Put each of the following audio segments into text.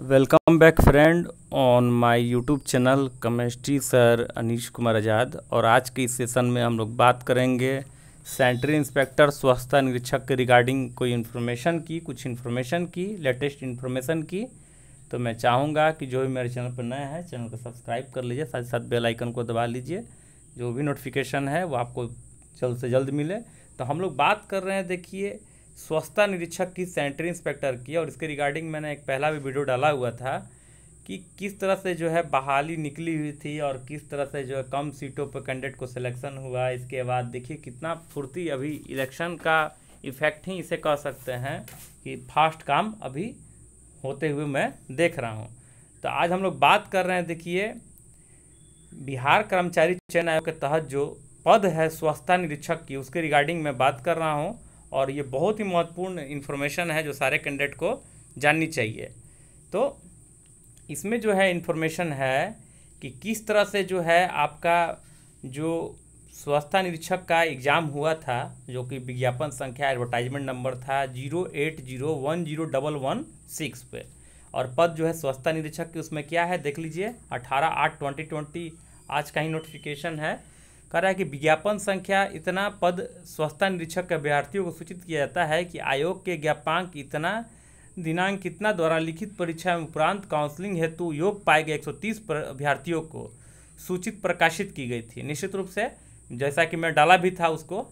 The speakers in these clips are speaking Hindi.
welcome back friend on my YouTube channel chemistry sir Anish Kumar Azad और आज के इस सेशन में हम लोग बात करेंगे सेंट्रल इंस्पेक्टर स्वास्थ्य निरीक्षक के रिगार्डिंग कोई इन्फॉर्मेशन की कुछ इन्फॉर्मेशन की लेटेस्ट इन्फॉर्मेशन की तो मैं चाहूँगा कि जो भी मेरे चैनल पर नया है चैनल को सब्सक्राइब कर लीजिए साथ ही साथ बेलाइकन को दबा लीजिए जो भी नोटिफिकेशन है वो आपको जल्द से जल्द मिले तो हम लोग बात कर रहे हैं देखिए स्वच्छता निरीक्षक की सैनिटरी इंस्पेक्टर की और इसके रिगार्डिंग मैंने एक पहला भी वीडियो डाला हुआ था कि किस तरह से जो है बहाली निकली हुई थी और किस तरह से जो है कम सीटों पर कैंडिडेट को सिलेक्शन हुआ इसके बाद देखिए कितना फुर्ती अभी इलेक्शन का इफेक्ट ही इसे कह सकते हैं कि फास्ट काम अभी होते हुए मैं देख रहा हूँ तो आज हम लोग बात कर रहे हैं देखिए बिहार कर्मचारी चयन आयोग के तहत जो पद है स्वच्छता निरीक्षक की उसके रिगार्डिंग मैं बात कर रहा हूँ और ये बहुत ही महत्वपूर्ण इन्फॉर्मेशन है जो सारे कैंडिडेट को जाननी चाहिए तो इसमें जो है इन्फॉर्मेशन है कि किस तरह से जो है आपका जो स्वास्थ्य निरीक्षक का एग्ज़ाम हुआ था जो कि विज्ञापन संख्या एडवर्टाइजमेंट नंबर था zero eight zero one zero double one six पे और पद जो है स्वास्थ्य निरीक्षक की उसमें क्या है देख लीजिए अठारह आठ ट्वेंटी ट्वेंटी आज का ही नोटिफिकेशन है कह रहा है कि विज्ञापन संख्या इतना पद स्वच्छता निरीक्षक के अभ्यर्थियों को सूचित किया जाता है कि आयोग के ज्ञापांक इतना दिनांक कितना द्वारा लिखित परीक्षा में उपरांत काउंसलिंग हेतु योग पाए गए 130 अभ्यर्थियों को सूचित प्रकाशित की गई थी निश्चित रूप से जैसा कि मैं डाला भी था उसको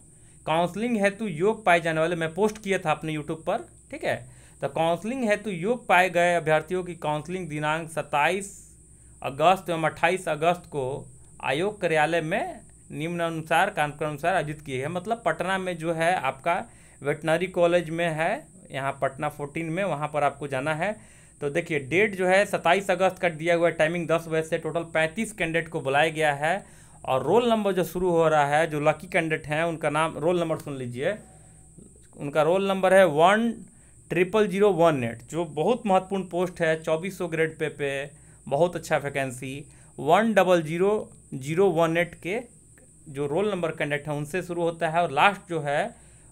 काउंसलिंग हेतु योग पाए जाने वाले मैं पोस्ट किया था अपने यूट्यूब पर ठीक है तो काउंसलिंग हेतु योग पाए गए अभ्यर्थियों की काउंसलिंग दिनांक सत्ताईस अगस्त एवं अट्ठाईस अगस्त को आयोग कार्यालय में निम्नानुसार अनुसार आयोजित किए गए मतलब पटना में जो है आपका वेटनरी कॉलेज में है यहाँ पटना फोर्टीन में वहाँ पर आपको जाना है तो देखिए डेट जो है सत्ताईस अगस्त का दिया हुआ है टाइमिंग दस बजे से टोटल पैंतीस कैंडिडेट को बुलाया गया है और रोल नंबर जो शुरू हो रहा है जो लकी कैंडिडेट हैं उनका नाम रोल नंबर सुन लीजिए उनका रोल नंबर है one triple zero one eight जो बहुत महत्वपूर्ण पोस्ट है चौबीस सौ ग्रेड पे पे बहुत अच्छा vacancy one double zero zero one eight के जो रोल नंबर कैंडिडेट है उनसे शुरू होता है और लास्ट जो है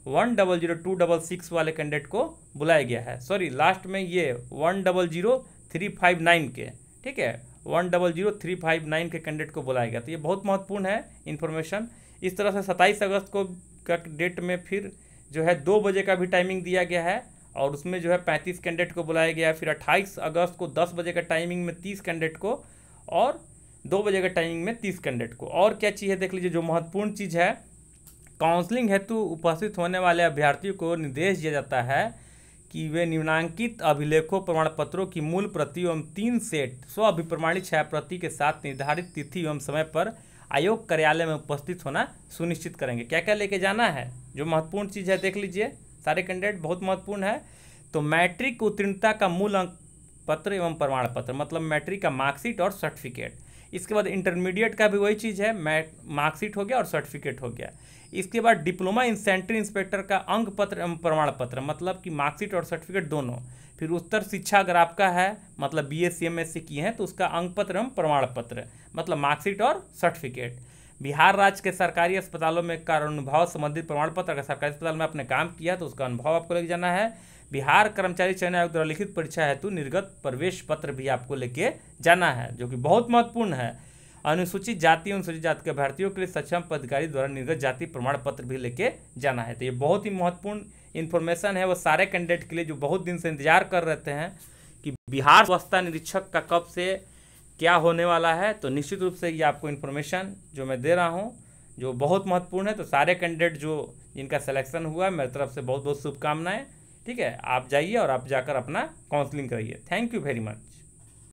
one double zero two double six वाले कैंडिडेट को बुलाया गया है सॉरी लास्ट में ये one double zero three five nine के ठीक है one double zero three five nine के कैंडिडेट को बुलाया गया तो ये बहुत महत्वपूर्ण है इन्फॉर्मेशन इस तरह से सत्ताईस अगस्त को का डेट में फिर जो है दो बजे का भी टाइमिंग दिया गया है और उसमें जो है पैंतीस कैंडिडेट को बुलाया गया है फिर अट्ठाईस अगस्त को दस बजे का टाइमिंग में तीस कैंडिडेट को और दो बजे का टाइमिंग में तीस कैंडिडेट को और क्या चीज़ है देख लीजिए जो महत्वपूर्ण चीज़ है काउंसलिंग हेतु उपस्थित होने वाले अभ्यर्थियों को निर्देश दिया जाता है कि वे निम्नांकित अभिलेखों प्रमाण पत्रों की मूल प्रति एवं तीन सेट स्व अभिप्रमाणित छाया प्रति के साथ निर्धारित तिथि एवं समय पर आयोग कार्यालय में उपस्थित होना सुनिश्चित करेंगे क्या क्या लेके जाना है जो महत्वपूर्ण चीज़ है देख लीजिए सारे कैंडिडेट बहुत महत्वपूर्ण है तो मैट्रिक उत्तीर्णता का मूल अंक पत्र एवं प्रमाण पत्र मतलब मैट्रिक का मार्कशीट और सर्टिफिकेट इसके बाद इंटरमीडिएट का भी वही चीज़ है मैट मार्कशीट हो गया और सर्टिफिकेट हो गया इसके बाद डिप्लोमा इन सेंट्री इंस्पेक्टर का अंग पत्र एवं प्रमाण पत्र मतलब कि मार्कशीट और सर्टिफिकेट दोनों फिर उत्तर शिक्षा अगर आपका है मतलब B S C M S C की हैं तो उसका अंग पत्र एवं प्रमाण पत्र मतलब मार्कशीट और सर्टिफिकेट बिहार राज्य के सरकारी अस्पतालों में अनुभव संबंधित प्रमाण पत्र अगर सरकारी अस्पताल में आपने काम किया तो उसका अनुभव आपको लेके जाना है बिहार कर्मचारी चयन आयोग द्वारा लिखित परीक्षा हेतु निर्गत प्रवेश पत्र भी आपको लेके जाना है जो कि बहुत महत्वपूर्ण है अनुसूचित जाति अनुसूचित जाति के अभ्यर्थियों के लिए सक्षम पदाधिकारी द्वारा निर्गत जाति प्रमाण पत्र भी लेके जाना है तो ये बहुत ही महत्वपूर्ण इन्फॉर्मेशन है वो सारे कैंडिडेट के लिए जो बहुत दिन से इंतजार कर रहते हैं कि बिहार स्वास्थ्य निरीक्षक का कब से क्या होने वाला है तो निश्चित रूप से ये आपको इन्फॉर्मेशन जो मैं दे रहा हूँ जो बहुत महत्वपूर्ण है तो सारे कैंडिडेट जो जिनका सिलेक्शन हुआ है मेरी तरफ से बहुत बहुत शुभकामनाएं ठीक है आप जाइए और आप जाकर अपना काउंसलिंग करिए थैंक यू वेरी मच